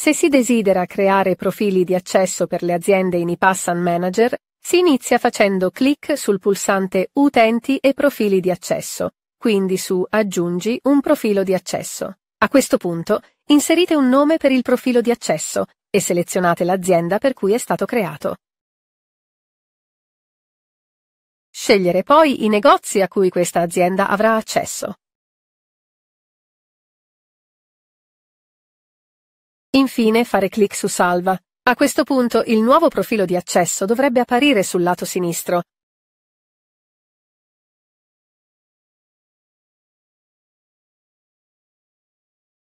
Se si desidera creare profili di accesso per le aziende in IPassan Manager, si inizia facendo clic sul pulsante Utenti e profili di accesso, quindi su Aggiungi un profilo di accesso. A questo punto inserite un nome per il profilo di accesso e selezionate l'azienda per cui è stato creato. Scegliere poi i negozi a cui questa azienda avrà accesso. Infine fare clic su Salva. A questo punto il nuovo profilo di accesso dovrebbe apparire sul lato sinistro,